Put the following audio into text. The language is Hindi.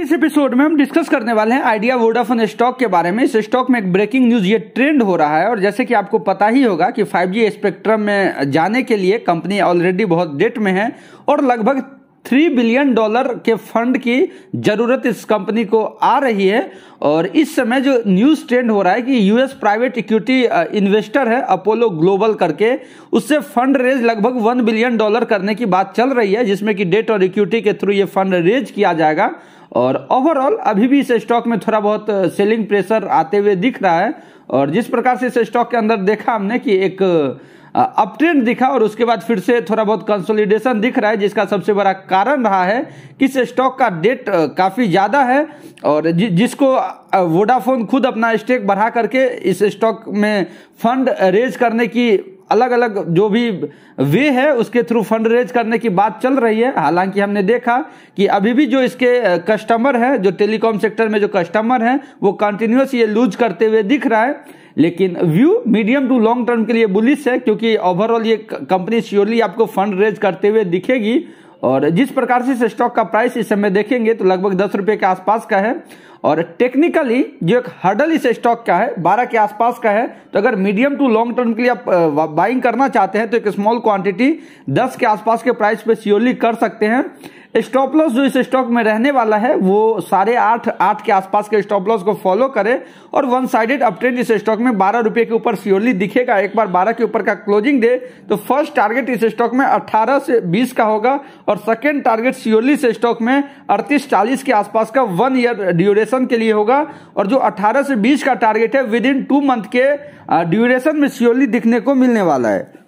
इस एपिसोड में हम डिस्कस करने वाले हैं आइडिया वोडाफोन स्टॉक के बारे में इस स्टॉक में एक ब्रेकिंग न्यूज ये ट्रेंड हो रहा है और जैसे कि आपको पता ही होगा कि 5G स्पेक्ट्रम में जाने के लिए कंपनी ऑलरेडी बहुत डेट में है और लगभग थ्री बिलियन डॉलर के फंड की जरूरत इस कंपनी को आ रही है और इस समय जो न्यूज ट्रेंड हो रहा है कि यूएस प्राइवेट इक्विटी इन्वेस्टर है अपोलो ग्लोबल करके उससे फंड रेज लगभग वन बिलियन डॉलर करने की बात चल रही है जिसमें कि डेट और इक्विटी के थ्रू ये फंड रेज किया जाएगा और ओवरऑल अभी भी इस स्टॉक में थोड़ा बहुत सेलिंग uh, प्रेशर आते हुए दिख रहा है और जिस प्रकार से इस स्टॉक के अंदर देखा हमने कि एक अप ट्रेंड दिखा और उसके बाद फिर से थोड़ा बहुत कंसोलिडेशन दिख रहा है जिसका सबसे बड़ा कारण रहा है कि इस स्टॉक का डेट काफ़ी ज़्यादा है और जि, जिसको वोडाफोन खुद अपना स्टेक बढ़ा करके इस स्टॉक में फंड रेज करने की अलग अलग जो भी वे है उसके थ्रू फंड रेज करने की बात चल रही है हालांकि हमने देखा कि अभी भी जो इसके कस्टमर हैं जो टेलीकॉम सेक्टर में जो कस्टमर हैं वो कंटिन्यूस ये लूज करते हुए दिख रहा है लेकिन view medium to long term के लिए बुलिस है क्योंकि ओवरऑल ये कंपनी श्योरली आपको फंड रेज करते हुए दिखेगी और जिस प्रकार से इस स्टॉक का प्राइस इस समय देखेंगे तो लगभग दस रुपए के आसपास का है और टेक्निकली जो एक हर्डल इस स्टॉक का है बारह के आसपास का है तो अगर मीडियम टू लॉन्ग टर्म के लिए आप बाइंग करना चाहते हैं तो एक स्मॉल क्वांटिटी दस के आसपास के प्राइस पे श्योरली कर सकते हैं स्टॉप लॉस जो इस स्टॉक में रहने वाला है वो साढ़े आठ आठ के आसपास के स्टॉप लॉस को फॉलो करें और वन साइडेड अपट्रेंड इस स्टॉक में बारह रुपए के ऊपर सियोरली दिखेगा एक बार बारह के ऊपर का क्लोजिंग दे तो फर्स्ट टारगेट इस स्टॉक में अट्ठारह से बीस का होगा और सेकेंड टारगेट सियोरली से स्टॉक में अड़तीस चालीस के आसपास का वन ईयर ड्यूरेशन के लिए होगा और जो अट्ठारह से बीस का टारगेट है विद इन टू मंथ के ड्यूरेशन में सियोरली दिखने को मिलने वाला है